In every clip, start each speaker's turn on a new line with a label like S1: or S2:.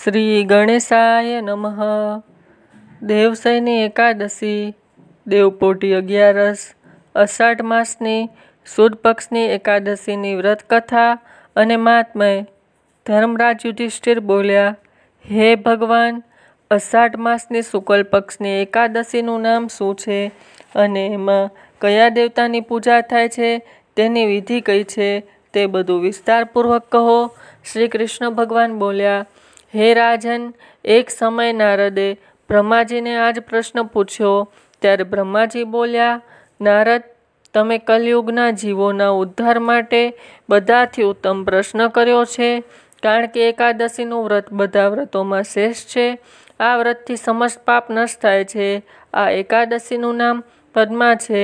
S1: શ્રી ગણેશાય નમઃ દેવસૈની એકાદશી દેવપોટી અગિયારસ અષાઢ માસની સુદ પક્ષની એકાદશીની વ્રતકથા અને મહાત્મય ધર્મરાજ યુધિષ્ઠિર બોલ્યા હે ભગવાન અષાઢ માસની શુકલ પક્ષની એકાદશીનું નામ શું છે અને એમાં કયા દેવતાની પૂજા થાય છે તેની વિધિ કઈ છે તે બધું વિસ્તારપૂર્વક કહો શ્રી કૃષ્ણ ભગવાન બોલ્યા હે રાજન એક સમય નારદે બ્રહ્માજીને આ જ પ્રશ્ન પૂછ્યો ત્યારે બ્રહ્માજી બોલ્યા નારદ તમે કલયુગના જીવોના ઉદ્ધાર માટે બધાથી ઉત્તમ પ્રશ્ન કર્યો છે કારણ કે એકાદશીનું વ્રત બધા વ્રતોમાં શ્રેષ્ઠ છે આ વ્રતથી સમસ્ત પાપ નષ્ટ થાય છે આ એકાદશીનું નામ પદ્મા છે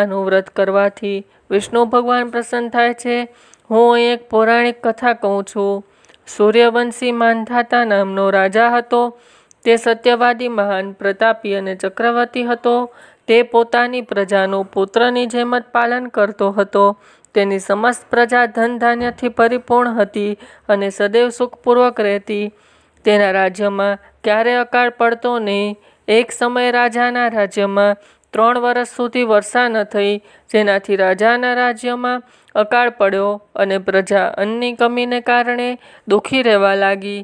S1: આનું વ્રત કરવાથી વિષ્ણુ ભગવાન પ્રસન્ન થાય છે હું એક પૌરાણિક કથા કહું છું સૂર્યવંશી માનધાતા નામનો રાજા હતો તે સત્યવાદી મહાન પ્રતાપી અને ચક્રવર્તી હતો તે પોતાની પ્રજાનું પુત્રની જેમ જ પાલન કરતો હતો તેની સમસ્ત પ્રજા ધન ધાન્યથી પરિપૂર્ણ હતી અને સદૈવ સુખપૂર્વક રહેતી તેના રાજ્યમાં ક્યારે અકાળ પડતો નહીં એક સમયે રાજાના રાજ્યમાં ત્રણ વર્ષ સુધી વર્ષા ન થઈ જેનાથી રાજાના રાજ્યમાં અકાળ પડ્યો અને પ્રજા અન્નની કમીને કારણે દુઃખી રહેવા લાગી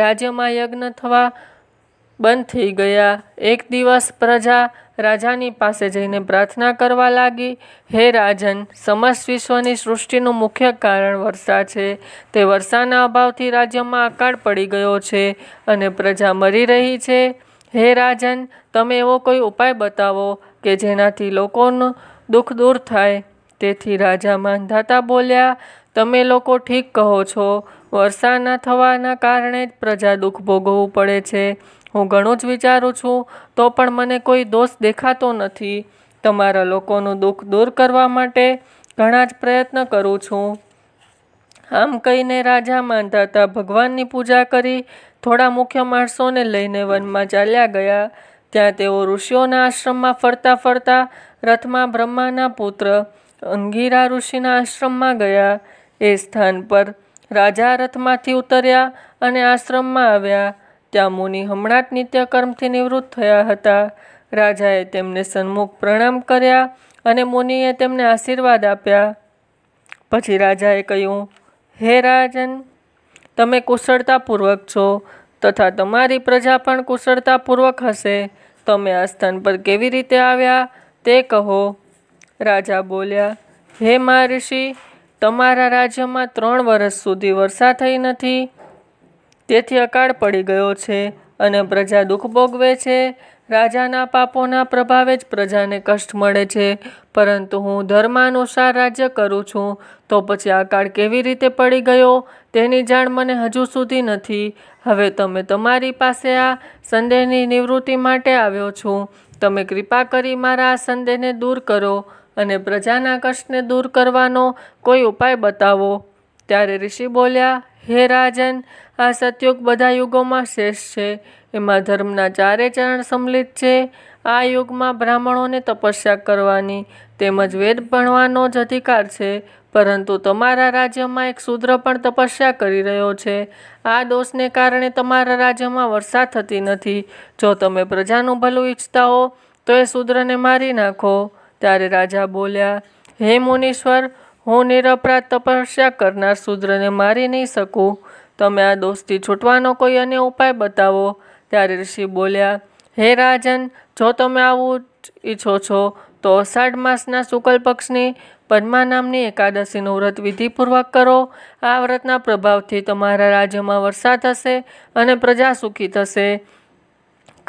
S1: રાજ્યમાં યજ્ઞ થવા બંધ થઈ ગયા એક દિવસ પ્રજા રાજાની પાસે જઈને પ્રાર્થના કરવા લાગી હે રાજન સમસ્ત વિશ્વની સૃષ્ટિનું મુખ્ય કારણ વર્ષા છે તે વર્ષાના અભાવથી રાજ્યમાં અકાળ પડી ગયો છે અને પ્રજા મરી રહી છે હે રાજન તમે એવો કોઈ ઉપાય બતાવો કે જેનાથી લોકોનું દુઃખ દૂર થાય તેથી રાજા માંધાતા બોલ્યા તમે લોકો ઠીક કહો છો વર્ષા ન થવાના કારણે જ પ્રજા દુઃખ ભોગવવું પડે છે હું ઘણું જ વિચારું છું તો પણ મને કોઈ દોષ દેખાતો નથી તમારા લોકોનું દુઃખ દૂર કરવા માટે ઘણા જ પ્રયત્ન કરું છું આમ કહીને રાજા માંધાતા ભગવાનની પૂજા કરી થોડા મુખ્ય માણસોને લઈને વનમાં ચાલ્યા ગયા ત્યાં તેઓ ઋષિઓના આશ્રમમાં ફરતા ફરતા રથમાં બ્રહ્માના પુત્ર અંગીરા ઋષિના આશ્રમમાં ગયા એ સ્થાન પર રાજા રથમાંથી ઉતર્યા અને આશ્રમમાં આવ્યા ત્યાં મુનિ હમણાં જ નિત્યકર્મથી નિવૃત્ત થયા હતા રાજાએ તેમને સન્મુખ પ્રણામ કર્યા અને મુનિએ તેમને આશીર્વાદ આપ્યા પછી રાજાએ કહ્યું હે રાજન તમે કુશળતાપૂર્વક છો તથા તમારી પ્રજા પણ કુશળતાપૂર્વક હશે તમે આ સ્થાન પર કેવી રીતે આવ્યા તે કહો રાજા બોલ્યા હે મહર્ષિ તમારા રાજ્યમાં ત્રણ વર્ષ સુધી વર્ષા થઈ નથી તેથી અકાળ પડી ગયો છે અને પ્રજા દુઃખ ભોગવે છે રાજાના પાપોના પ્રભાવે જ પ્રજાને કષ્ટ મળે છે પરંતુ હું ધર્માનુસાર રાજ્ય કરું છું તો પછી આ કેવી રીતે પડી ગયો તેની જાણ મને હજુ સુધી નથી હવે તમે તમારી પાસે આ સંદેહની નિવૃત્તિ માટે આવ્યો છું તમે કૃપા કરી મારા આ સંદેહને દૂર કરો અને પ્રજાના કષ્ટને દૂર કરવાનો કોઈ ઉપાય બતાવો ત્યારે ઋષિ બોલ્યા હે રાજન આ સતયુગ બધા યુગોમાં શ્રેષ્ઠ છે એમાં ધર્મના ચારે ચરણ સંમલિત છે આ યુગમાં બ્રાહ્મણોને તપસ્યા કરવાની તેમજ વેદ ભણવાનો જ અધિકાર છે પરંતુ તમારા રાજ્યમાં એક શૂદ્ર પણ તપસ્યા કરી રહ્યો છે આ દોષને કારણે તમારા રાજ્યમાં વરસાદ થતી નથી જો તમે પ્રજાનું ભલું ઈચ્છતા હો તો એ શૂદ્રને મારી નાખો ત્યારે રાજા બોલ્યા હે મુનીશ્વર હું નિરપરાધ તપસ્યા કરનાર શૂદ્રને મારી નહીં શકું તમે આ દોસ્તી છૂટવાનો કોઈ અન્ય ઉપાય બતાવો ત્યારે ઋષિ બોલ્યા હે રાજન જો તમે આવું ઈચ્છો છો તો અષાઢ માસના શુકલ પક્ષની પદ્મા નામની એકાદશીનું વ્રત વિધિપૂર્વક કરો આ વ્રતના પ્રભાવથી તમારા રાજ્યમાં વરસાદ થશે અને પ્રજા સુખી થશે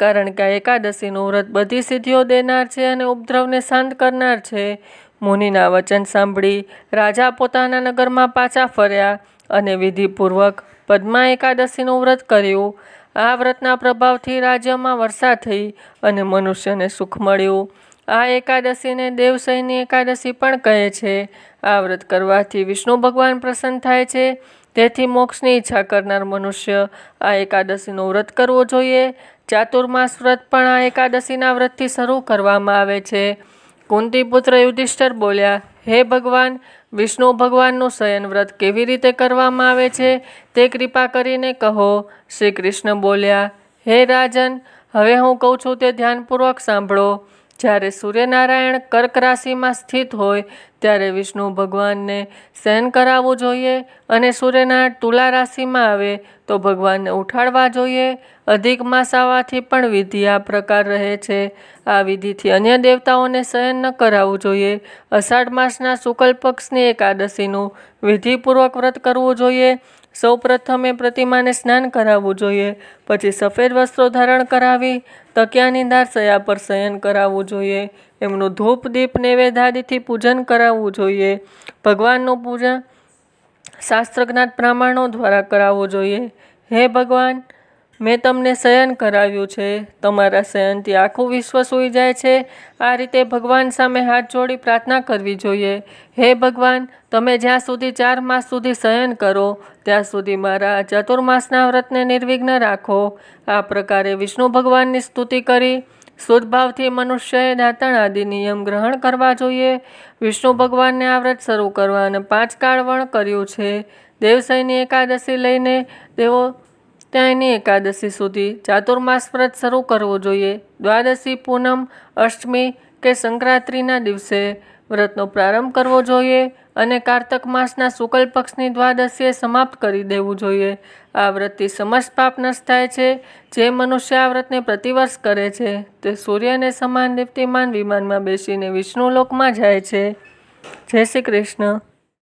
S1: કારણ કે આ એકાદશીનું વ્રત બધી સિદ્ધિઓ દેનાર છે અને ઉપદ્રવને શાંત કરનાર છે મુનિના વચન સાંભળી રાજા પોતાના નગરમાં પાછા ફર્યા અને વિધિપૂર્વક પદ્મા એકાદશીનું વ્રત કર્યું આ વ્રતના પ્રભાવથી રાજ્યમાં વર્ષા થઈ અને મનુષ્યને સુખ મળ્યું આ એકાદશીને દેવસયની એકાદશી પણ કહે છે આ વ્રત કરવાથી વિષ્ણુ ભગવાન પ્રસન્ન થાય છે તેથી મોક્ષની ઈચ્છા કરનાર મનુષ્ય આ એકાદશીનું વ્રત કરવું જોઈએ ચાતુર્માસ વ્રત પણ આ એકાદશીના વ્રતથી શરૂ કરવામાં આવે છે કુંતીપુત્ર યુધિષ્ઠર બોલ્યા હે ભગવાન વિષ્ણુ ભગવાનનું શયન વ્રત કેવી રીતે કરવામાં આવે છે તે કૃપા કરીને કહો શ્રી કૃષ્ણ બોલ્યા હે રાજન હવે હું કહું છું તે ધ્યાનપૂર્વક સાંભળો જ્યારે સૂર્યનારાયણ કર્ક રાશિમાં સ્થિત હોય ત્યારે વિષ્ણુ ભગવાનને સહન કરાવવું જોઈએ અને સૂર્યનારાયણ તુલા રાશિમાં આવે તો ભગવાનને ઉઠાડવા જોઈએ અધિક માસ આવવાથી પણ વિધિ આ પ્રકાર રહે છે આ વિધિથી અન્ય દેવતાઓને સહન ન કરાવવું જોઈએ અષાઢ માસના શુકલ પક્ષની એકાદશીનું વિધિપૂર્વક વ્રત કરવું જોઈએ સૌ પ્રથમે પ્રતિમાને સ્નાન કરાવવું જોઈએ પછી સફેદ વસ્ત્રો ધારણ કરાવી તકિયાની દાર સયા પર શયન કરાવવું જોઈએ એમનું ધૂપ દીપ નૈવેદ્યાદિથી પૂજન કરાવવું જોઈએ ભગવાનનું પૂજન શાસ્ત્રજ્ઞાત બ્રાહ્મણો દ્વારા કરાવવું જોઈએ હે ભગવાન મેં તમને શયન કરાવ્યું છે તમારા શયનથી આખું વિશ્વ સૂઈ જાય છે આ રીતે ભગવાન સામે હાથ જોડી પ્રાર્થના કરવી જોઈએ હે ભગવાન તમે જ્યાં સુધી ચાર માસ સુધી શયન કરો ત્યાં સુધી મારા ચતુર્માસના વ્રતને નિર્વિઘ્ન રાખો આ પ્રકારે વિષ્ણુ ભગવાનની સ્તુતિ કરી શુદ્ધભાવથી મનુષ્યએ દાંતણ આદિ નિયમ ગ્રહણ કરવા જોઈએ વિષ્ણુ ભગવાનને આ વ્રત શરૂ કરવા અને પાંચ કાળવણ કર્યું છે દેવસૈની એકાદશી લઈને તેઓ ત્યાં એકાદશી સુધી ચાતુર્માસ વ્રત શરૂ કરવો જોઈએ દ્વાદશી પૂનમ અષ્ટમી કે સંક્રાંતિના દિવસે વ્રતનો પ્રારંભ કરવો જોઈએ અને કારતક માસના શુકલ પક્ષની દ્વાદશીએ સમાપ્ત કરી દેવું જોઈએ આ વ્રતથી સમસ્ત પાપ નષ્ટ થાય છે જે મનુષ્ય આ વ્રતને પ્રતિવર્ષ કરે છે તે સૂર્યને સમાન દેવતીમાન વિમાનમાં બેસીને વિષ્ણુ લોકમાં જાય છે જય શ્રી કૃષ્ણ